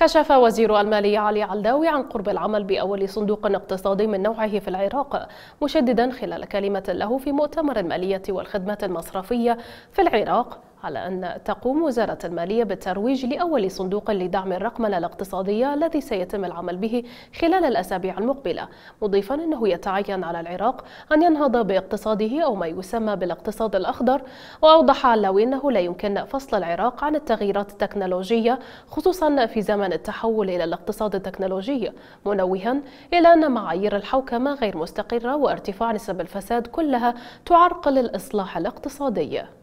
كشف وزير المالية علي علداوي عن قرب العمل بأول صندوق اقتصادي من نوعه في العراق مشددا خلال كلمة له في مؤتمر المالية والخدمات المصرفية في العراق على أن تقوم وزارة المالية بالترويج لأول صندوق لدعم الرقمنة الاقتصادية الذي سيتم العمل به خلال الأسابيع المقبلة مضيفا أنه يتعين على العراق أن ينهض باقتصاده أو ما يسمى بالاقتصاد الأخضر وأوضح علاوي أنه لا يمكن فصل العراق عن التغييرات التكنولوجية خصوصا في زمن التحول إلى الاقتصاد التكنولوجي منوها إلى أن معايير الحوكمة غير مستقرة وارتفاع نسب الفساد كلها تعرقل الإصلاح الاقتصادي